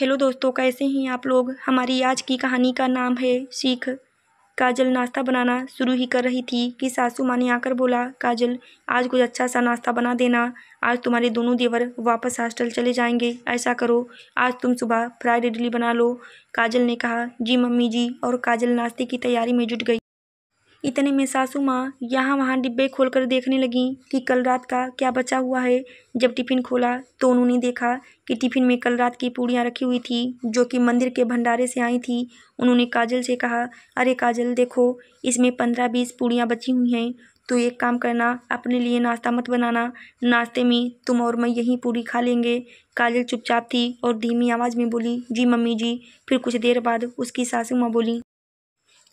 hello दोस्तों कैसे हैं आप लोग हमारी आज की कहानी का नाम है सीख काजल नाश्ता बनाना शुरू ही कर रही थी कि सासू माँ ने आकर बोला काजल आज कुछ अच्छा सा नाश्ता बना देना आज तुम्हारे दोनों देवर वापस हॉस्टल चले जाएंगे ऐसा करो आज तुम सुबह फ्राइड इडली बना लो काजल ने कहा जी मम्मी जी और काजल नाश्ते की तैयारी में जुट गई इतने में सासू माँ यहाँ वहाँ डिब्बे खोलकर देखने लगीं कि कल रात का क्या बचा हुआ है जब टिफ़िन खोला तो उन्होंने देखा कि टिफ़िन में कल रात की पूड़ियाँ रखी हुई थी जो कि मंदिर के भंडारे से आई थी उन्होंने काजल से कहा अरे काजल देखो इसमें पंद्रह बीस पूड़ियाँ बची हुई हैं तो एक काम करना अपने लिए नाश्ता मत बनाना नाश्ते में तुम और मैं यहीं पूरी खा लेंगे काजल चुपचाप थी और धीमी आवाज़ में बोली जी मम्मी जी फिर कुछ देर बाद उसकी सासू माँ बोली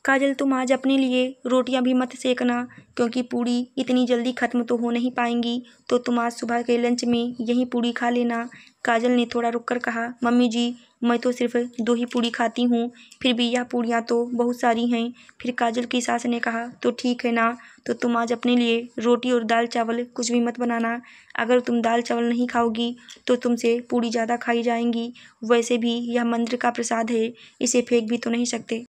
काजल तुम आज अपने लिए रोटियां भी मत सेकना क्योंकि पूड़ी इतनी जल्दी ख़त्म तो हो नहीं पाएंगी तो तुम आज सुबह के लंच में यही पूड़ी खा लेना काजल ने थोड़ा रुककर कहा मम्मी जी मैं तो सिर्फ दो ही पूड़ी खाती हूँ फिर भी यह पूड़ियाँ तो बहुत सारी हैं फिर काजल की सास ने कहा तो ठीक है ना तो तुम आज अपने लिए रोटी और दाल चावल कुछ भी मत बनाना अगर तुम दाल चावल नहीं खाओगी तो तुमसे पूड़ी ज़्यादा खाई जाएंगी वैसे भी यह मंदिर का प्रसाद है इसे फेंक भी तो नहीं सकते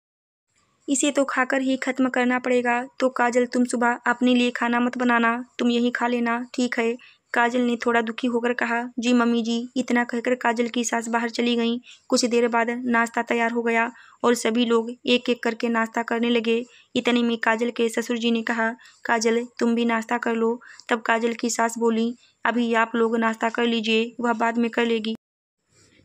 इसे तो खाकर ही ख़त्म करना पड़ेगा तो काजल तुम सुबह अपने लिए खाना मत बनाना तुम यही खा लेना ठीक है काजल ने थोड़ा दुखी होकर कहा जी मम्मी जी इतना कहकर काजल की सास बाहर चली गई कुछ देर बाद नाश्ता तैयार हो गया और सभी लोग एक एक करके नाश्ता करने लगे इतने में काजल के ससुर जी ने कहा काजल तुम भी नाश्ता कर लो तब काजल की सास बोली अभी आप लोग नाश्ता कर लीजिए वह बाद में कर लेगी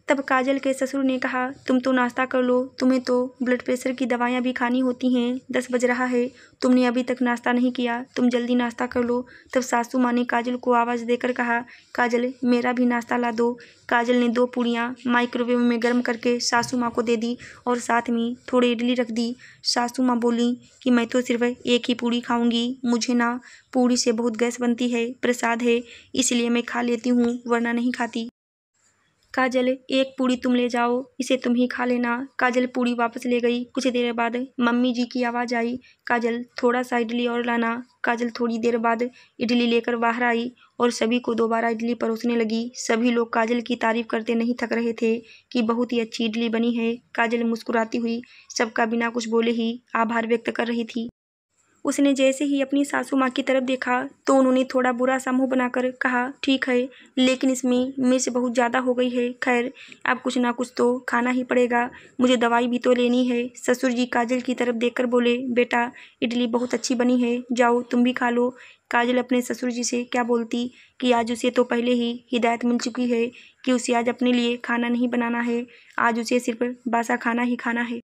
तब काजल के ससुर ने कहा तुम तो नाश्ता कर लो तुम्हें तो ब्लड प्रेशर की दवाइयाँ भी खानी होती हैं दस बज रहा है तुमने अभी तक नाश्ता नहीं किया तुम जल्दी नाश्ता कर लो तब सासू माँ ने काजल को आवाज़ देकर कहा काजल मेरा भी नाश्ता ला दो काजल ने दो पूड़ियाँ माइक्रोवेव में गर्म करके सासू माँ को दे दी और साथ में थोड़ी इडली रख दी सासू माँ बोली कि मैं तो सिर्फ एक ही पूड़ी खाऊंगी मुझे ना पूड़ी से बहुत गैस बनती है प्रसाद है इसलिए मैं खा लेती हूँ वरना नहीं खाती काजल एक पूड़ी तुम ले जाओ इसे तुम ही खा लेना काजल पूड़ी वापस ले गई कुछ देर बाद मम्मी जी की आवाज आई काजल थोड़ा सा इडली और लाना काजल थोड़ी देर बाद इडली लेकर बाहर आई और सभी को दोबारा इडली परोसने लगी सभी लोग काजल की तारीफ करते नहीं थक रहे थे कि बहुत ही अच्छी इडली बनी है काजल मुस्कुराती हुई सबका बिना कुछ बोले ही आभार व्यक्त कर रही थी उसने जैसे ही अपनी सासू माँ की तरफ देखा तो उन्होंने थोड़ा बुरा सा मुँह बनाकर कहा ठीक है लेकिन इसमें मिर्च बहुत ज़्यादा हो गई है खैर अब कुछ ना कुछ तो खाना ही पड़ेगा मुझे दवाई भी तो लेनी है ससुर जी काजल की तरफ कर बोले बेटा इडली बहुत अच्छी बनी है जाओ तुम भी खा लो काजल अपने ससुर जी से क्या बोलती कि आज उसे तो पहले ही हिदायत मिल चुकी है कि उसे आज अपने लिए खाना नहीं बनाना है आज उसे सिर्फ बासा खाना ही खाना है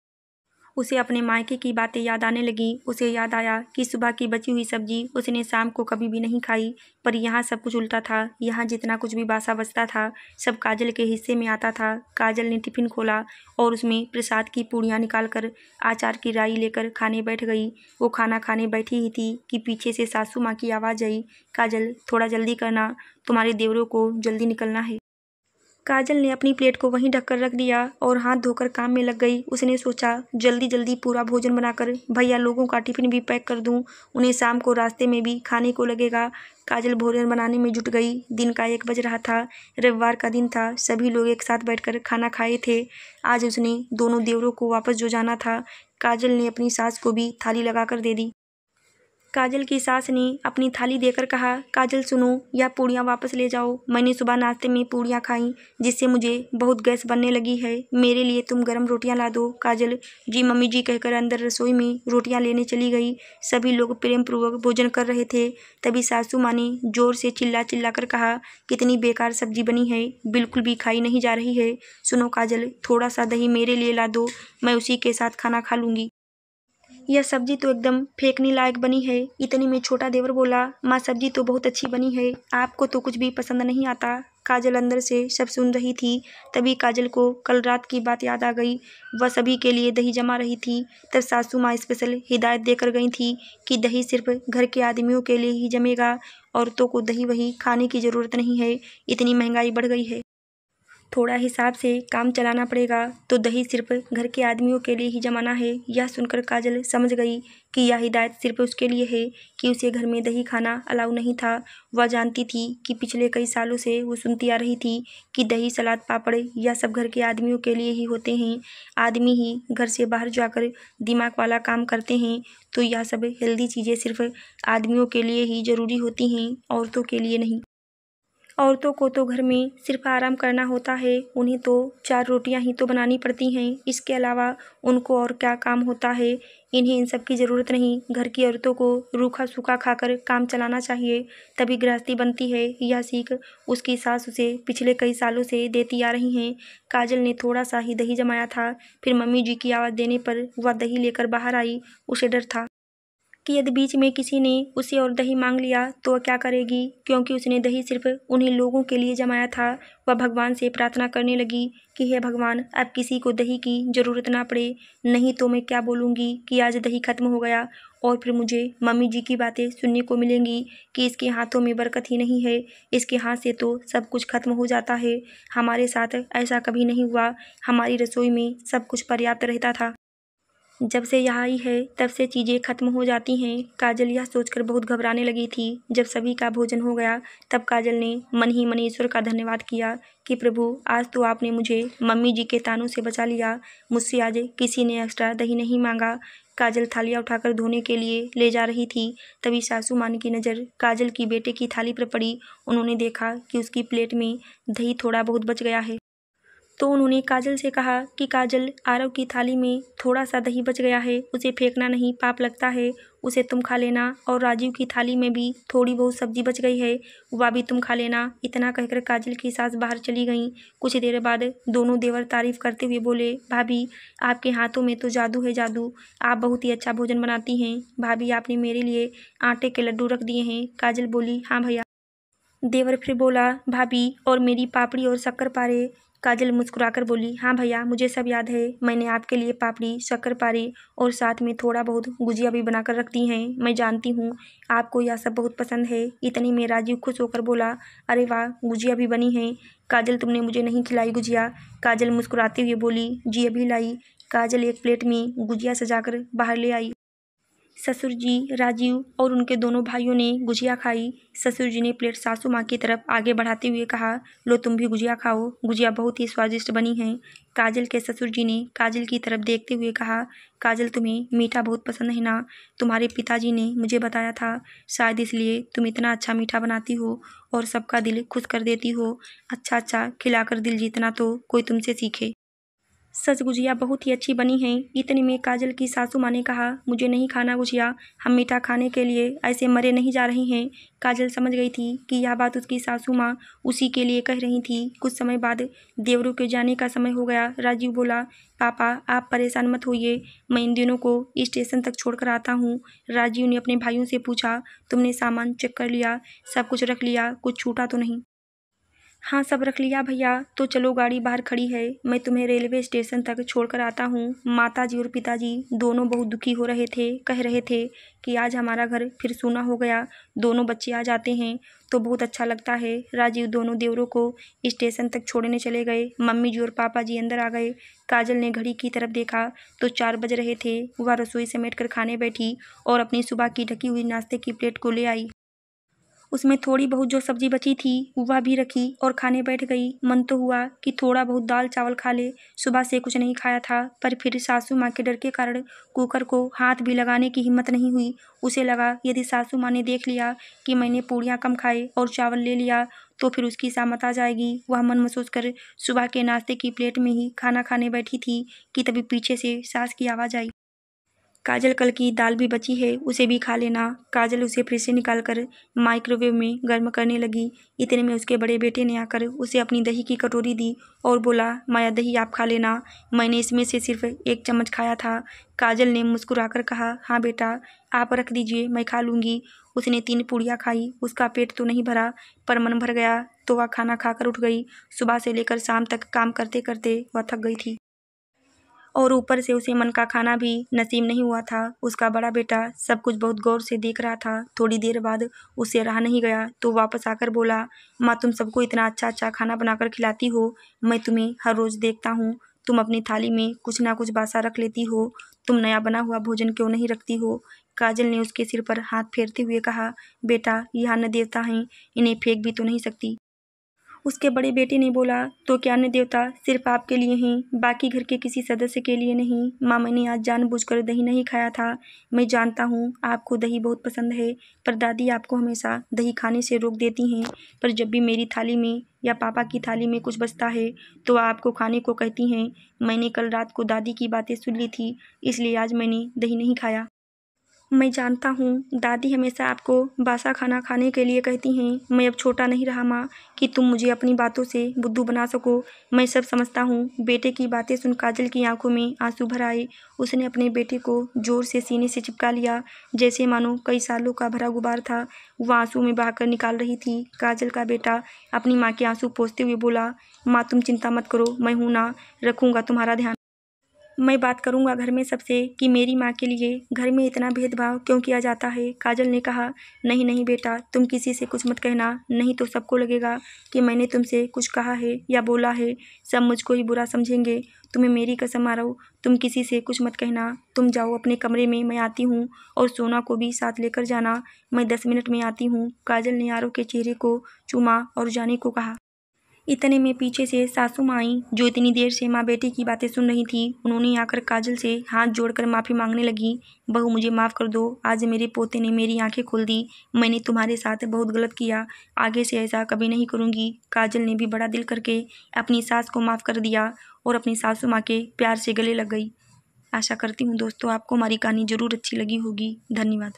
उसे अपने मायके की बातें याद आने लगीं उसे याद आया कि सुबह की बची हुई सब्जी उसने शाम को कभी भी नहीं खाई पर यहाँ सब कुछ उल्टा था यहाँ जितना कुछ भी बासा बचता था सब काजल के हिस्से में आता था काजल ने टिफिन खोला और उसमें प्रसाद की पूड़ियाँ निकालकर आचार की राई लेकर खाने बैठ गई वो खाना खाने बैठी ही थी कि पीछे से सासू माँ की आवाज़ आई काजल थोड़ा जल्दी करना तुम्हारे देवरों को जल्दी निकलना है काजल ने अपनी प्लेट को वहीं ढककर रख दिया और हाथ धोकर काम में लग गई उसने सोचा जल्दी जल्दी पूरा भोजन बनाकर भैया लोगों का टिफिन भी पैक कर दूं उन्हें शाम को रास्ते में भी खाने को लगेगा काजल भोजन बनाने में जुट गई दिन का एक बज रहा था रविवार का दिन था सभी लोग एक साथ बैठकर खाना खाए थे आज उसने दोनों देवरों को वापस जो जाना था काजल ने अपनी सास को भी थाली लगाकर दे दी काजल की सास ने अपनी थाली देकर कहा काजल सुनो यह पूड़ियाँ वापस ले जाओ मैंने सुबह नाश्ते में पूड़ियाँ खाई जिससे मुझे बहुत गैस बनने लगी है मेरे लिए तुम गर्म रोटियाँ ला दो काजल जी मम्मी जी कहकर अंदर रसोई में रोटियाँ लेने चली गई सभी लोग प्रेम पूर्वक भोजन कर रहे थे तभी सासू माँ ने जोर से चिल्ला चिल्ला कर कहा कितनी बेकार सब्जी बनी है बिल्कुल भी खाई नहीं जा रही है सुनो काजल थोड़ा सा दही मेरे लिए ला दो मैं उसी के साथ खाना खा लूँगी यह सब्जी तो एकदम फेंकने लायक बनी है इतने में छोटा देवर बोला माँ सब्जी तो बहुत अच्छी बनी है आपको तो कुछ भी पसंद नहीं आता काजल अंदर से सब सुन रही थी तभी काजल को कल रात की बात याद आ गई वह सभी के लिए दही जमा रही थी तब सासू माँ स्पेशल हिदायत देकर गई थी कि दही सिर्फ घर के आदमियों के लिए ही जमेगा औरतों को दही वही खाने की ज़रूरत नहीं है इतनी महंगाई बढ़ गई है थोड़ा हिसाब से काम चलाना पड़ेगा तो दही सिर्फ घर के आदमियों के लिए ही जमाना है यह सुनकर काजल समझ गई कि यह हिदायत सिर्फ उसके लिए है कि उसे घर में दही खाना अलाउ नहीं था वह जानती थी कि पिछले कई सालों से वो सुनती आ रही थी कि दही सलाद पापड़ यह सब घर के आदमियों के लिए ही होते हैं आदमी ही घर से बाहर जाकर दिमाग वाला काम करते हैं तो यह सब हेल्दी चीज़ें सिर्फ आदमियों के लिए ही ज़रूरी होती हैं औरतों के लिए नहीं औरतों को तो घर में सिर्फ आराम करना होता है उन्हें तो चार रोटियां ही तो बनानी पड़ती हैं इसके अलावा उनको और क्या काम होता है इन्हें इन सब की ज़रूरत नहीं घर की औरतों को रूखा सूखा खाकर काम चलाना चाहिए तभी गृहस्थी बनती है यह सीख उसकी सास उसे पिछले कई सालों से देती आ रही हैं काजल ने थोड़ा सा ही दही जमाया था फिर मम्मी जी की आवाज़ देने पर वह दही लेकर बाहर आई उसे डर था कि यदि बीच में किसी ने उसे और दही मांग लिया तो वह क्या करेगी क्योंकि उसने दही सिर्फ उन्हीं लोगों के लिए जमाया था वह भगवान से प्रार्थना करने लगी कि हे भगवान अब किसी को दही की ज़रूरत ना पड़े नहीं तो मैं क्या बोलूँगी कि आज दही खत्म हो गया और फिर मुझे मम्मी जी की बातें सुनने को मिलेंगी कि इसके हाथों में बरकत ही नहीं है इसके हाथ से तो सब कुछ खत्म हो जाता है हमारे साथ ऐसा कभी नहीं हुआ हमारी रसोई में सब कुछ पर्याप्त रहता था जब से यह आई है तब से चीज़ें खत्म हो जाती हैं काजल यह सोचकर बहुत घबराने लगी थी जब सभी का भोजन हो गया तब काजल ने मन ही मन ईश्वर का धन्यवाद किया कि प्रभु आज तो आपने मुझे मम्मी जी के तानों से बचा लिया मुझसे आज किसी ने एक्स्ट्रा दही नहीं मांगा काजल थालियाँ उठाकर धोने के लिए ले जा रही थी तभी सासू मान की नज़र काजल की बेटे की थाली पर पड़ी उन्होंने देखा कि उसकी प्लेट में दही थोड़ा बहुत बच गया है तो उन्होंने काजल से कहा कि काजल आरव की थाली में थोड़ा सा दही बच गया है उसे फेंकना नहीं पाप लगता है उसे तुम खा लेना और राजीव की थाली में भी थोड़ी बहुत सब्जी बच गई है वह भी तुम खा लेना इतना कहकर काजल की सास बाहर चली गई कुछ देर बाद दोनों देवर तारीफ करते हुए बोले भाभी आपके हाथों में तो जादू है जादू आप बहुत ही अच्छा भोजन बनाती हैं भाभी आपने मेरे लिए आटे के लड्डू रख दिए हैं काजल बोली हाँ भैया देवर फिर बोला भाभी और मेरी पापड़ी और शक्कर पारे काजल मुस्कुराकर बोली हाँ भैया मुझे सब याद है मैंने आपके लिए पापड़ी शक्करपारी और साथ में थोड़ा बहुत गुजिया भी बनाकर रख दी हैं मैं जानती हूँ आपको यह सब बहुत पसंद है इतने में राजीव खुश होकर बोला अरे वाह गुजिया भी बनी है काजल तुमने मुझे नहीं खिलाई गुजिया काजल मुस्कुराते हुए बोली जी अभी लाई काजल एक प्लेट में गुजिया सजा बाहर ले आई ससुर जी राजीव और उनके दोनों भाइयों ने गुजिया खाई ससुर जी ने प्लेट सासू माँ की तरफ आगे बढ़ाते हुए कहा लो तुम भी गुजिया खाओ गुजिया बहुत ही स्वादिष्ट बनी है काजल के ससुर जी ने काजल की तरफ देखते हुए कहा काजल तुम्हें मीठा बहुत पसंद है ना तुम्हारे पिताजी ने मुझे बताया था शायद इसलिए तुम इतना अच्छा मीठा बनाती हो और सबका दिल खुश कर देती हो अच्छा अच्छा खिलाकर दिल जीतना तो कोई तुमसे सीखे सच गुजिया बहुत ही अच्छी बनी है इतने में काजल की सासू माँ ने कहा मुझे नहीं खाना गुजिया हम मीठा खाने के लिए ऐसे मरे नहीं जा रहे हैं काजल समझ गई थी कि यह बात उसकी सासू माँ उसी के लिए कह रही थी कुछ समय बाद देवरों के जाने का समय हो गया राजीव बोला पापा आप परेशान मत होइए मैं इन दिनों को स्टेशन तक छोड़कर आता हूँ राजीव ने अपने भाइयों से पूछा तुमने सामान चेक कर लिया सब कुछ रख लिया कुछ छूटा तो नहीं हाँ सब रख लिया भैया तो चलो गाड़ी बाहर खड़ी है मैं तुम्हें रेलवे स्टेशन तक छोड़कर आता हूँ माता जी और पिताजी दोनों बहुत दुखी हो रहे थे कह रहे थे कि आज हमारा घर फिर सूना हो गया दोनों बच्चे आ जाते हैं तो बहुत अच्छा लगता है राजीव दोनों देवरों को स्टेशन तक छोड़ने चले गए मम्मी जी और पापा जी अंदर आ गए काजल ने घड़ी की तरफ देखा तो चार बज रहे थे वह रसोई समेट कर खाने बैठी और अपनी सुबह की ढकी हुई नाश्ते की प्लेट को ले आई उसमें थोड़ी बहुत जो सब्जी बची थी वह भी रखी और खाने बैठ गई मन तो हुआ कि थोड़ा बहुत दाल चावल खा ले सुबह से कुछ नहीं खाया था पर फिर सासू माँ के डर के कारण कुकर को हाथ भी लगाने की हिम्मत नहीं हुई उसे लगा यदि सासू माँ ने देख लिया कि मैंने पूड़ियाँ कम खाए और चावल ले लिया तो फिर उसकी सामत आ जाएगी वह मन महसूस कर सुबह के नाश्ते की प्लेट में ही खाना खाने बैठी थी कि तभी पीछे से सास की आवाज़ आई काजल कल की दाल भी बची है उसे भी खा लेना काजल उसे फ्रिज से निकाल कर माइक्रोवेव में गर्म करने लगी इतने में उसके बड़े बेटे ने आकर उसे अपनी दही की कटोरी दी और बोला माया दही आप खा लेना मैंने इसमें से सिर्फ एक चम्मच खाया था काजल ने मुस्कुराकर कहा हाँ बेटा आप रख दीजिए मैं खा लूँगी उसने तीन पूड़ियाँ खाई उसका पेट तो नहीं भरा पर मन भर गया तो वह खाना खाकर उठ गई सुबह से लेकर शाम तक काम करते करते वह थक गई थी और ऊपर से उसे मन का खाना भी नसीब नहीं हुआ था उसका बड़ा बेटा सब कुछ बहुत गौर से देख रहा था थोड़ी देर बाद उसे रहा नहीं गया तो वापस आकर बोला माँ तुम सबको इतना अच्छा अच्छा खाना बनाकर खिलाती हो मैं तुम्हें हर रोज़ देखता हूँ तुम अपनी थाली में कुछ ना कुछ बासा रख लेती हो तुम नया बना हुआ भोजन क्यों नहीं रखती हो काजल ने उसके सिर पर हाथ फेरते हुए कहा बेटा यह अन्न देवता हैं इन्हें फेंक भी तो नहीं सकती उसके बड़े बेटे ने बोला तो क्या न देवता सिर्फ आपके लिए हैं बाकी घर के किसी सदस्य के लिए नहीं मामा ने आज जानबूझकर दही नहीं खाया था मैं जानता हूँ आपको दही बहुत पसंद है पर दादी आपको हमेशा दही खाने से रोक देती हैं पर जब भी मेरी थाली में या पापा की थाली में कुछ बचता है तो आपको खाने को कहती हैं मैंने कल रात को दादी की बातें सुन ली थी इसलिए आज मैंने दही नहीं खाया मैं जानता हूँ दादी हमेशा आपको बासा खाना खाने के लिए कहती हैं मैं अब छोटा नहीं रहा माँ कि तुम मुझे अपनी बातों से बुद्धू बना सको मैं सब समझता हूँ बेटे की बातें सुन काजल की आंखों में आंसू भर आए उसने अपने बेटे को जोर से सीने से चिपका लिया जैसे मानो कई सालों का भरा गुबार था वह आंसू में बहाकर निकाल रही थी काजल का बेटा अपनी माँ के आंसू पोसते हुए बोला माँ तुम चिंता मत करो मैं हूँ ना रखूँगा तुम्हारा ध्यान मैं बात करूंगा घर में सबसे कि मेरी माँ के लिए घर में इतना भेदभाव क्यों किया जाता है काजल ने कहा नहीं नहीं बेटा तुम किसी से कुछ मत कहना नहीं तो सबको लगेगा कि मैंने तुमसे कुछ कहा है या बोला है सब मुझको ही बुरा समझेंगे तुम्हें मेरी कसम आ मारो तुम किसी से कुछ मत कहना तुम जाओ अपने कमरे में मैं आती हूँ और सोना को भी साथ लेकर जाना मैं दस मिनट में आती हूँ काजल ने आरो के चेहरे को चूमा और जाने को कहा इतने में पीछे से सासू माँ आई जो इतनी देर से माँ बेटी की बातें सुन रही थी उन्होंने आकर काजल से हाथ जोड़कर माफ़ी मांगने लगी बहू मुझे माफ़ कर दो आज मेरे पोते ने मेरी आंखें खोल दी मैंने तुम्हारे साथ बहुत गलत किया आगे से ऐसा कभी नहीं करूँगी काजल ने भी बड़ा दिल करके अपनी सास को माफ़ कर दिया और अपनी सासू माँ के प्यार से गले लग गई आशा करती हूँ दोस्तों आपको हमारी कहानी ज़रूर अच्छी लगी होगी धन्यवाद